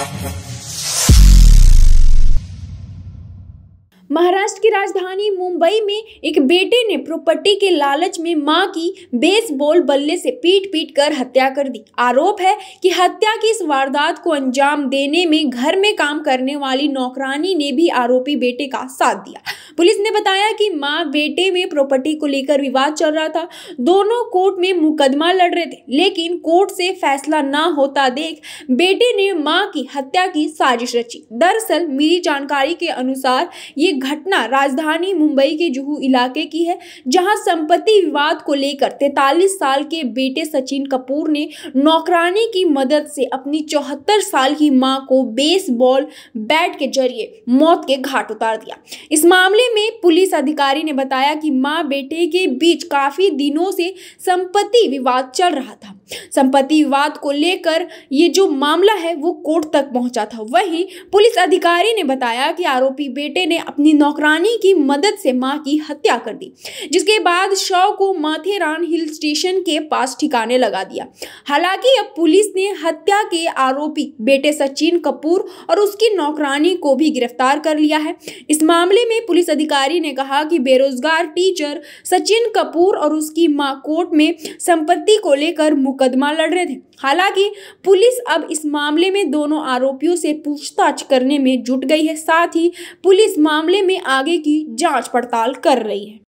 Thank you. Maharashtra की राजधानी मुंबई में एक बेटे ने प्रॉपर्टी के लालच में मां की बेसबॉल बल्ले से पीट पीट कर हत्या कर दी आरोप है कि हत्या की इस वारदात को अंजाम देने में घर में काम करने वाली नौकरानी ने भी आरोपी बेटे का साथ दिया पुलिस ने बताया कि मां बेटे में प्रॉपर्टी को लेकर विवाद चल रहा था दोनों कोर्ट में मुकदमा लड़ रहे थे लेकिन कोर्ट से फैसला ना होता देख बेटे ने माँ की हत्या की साजिश रची दरअसल मिली जानकारी के अनुसार ये घटना राजधानी मुंबई के जुहू इलाके की है जहां संपत्ति विवाद को लेकर तैतालीस साल के बेटे सचिन कपूर ने नौकरानी की मदद से अपनी चौहत्तर साल की मां को बेसबॉल बैट के जरिए मौत के घाट उतार दिया इस मामले में पुलिस अधिकारी ने बताया कि मां बेटे के बीच काफी दिनों से संपत्ति विवाद चल रहा था संपत्ति विवाद को लेकर ये जो मामला है वो कोर्ट तक पहुंचा था वही पुलिस अधिकारी ने बताया कि आरोपी बेटे ने अपनी नौकरानी की मदद से मां की हत्या कर दी जिसके बाद शव को माथेरान हिल स्टेशन के पास ठिकाने लगा दिया हालांकि अब पुलिस ने हत्या के आरोपी बेटे सचिन कपूर और उसकी नौकरानी को भी गिरफ्तार कर लिया है इस मामले में पुलिस अधिकारी ने कहा कि बेरोजगार टीचर सचिन कपूर और उसकी मां कोर्ट में संपत्ति को लेकर मुकदमा लड़ रहे थे हालांकि पुलिस अब इस मामले में दोनों आरोपियों से पूछताछ करने में जुट गई है साथ ही पुलिस मामले मामले में आगे की जांच पड़ताल कर रही है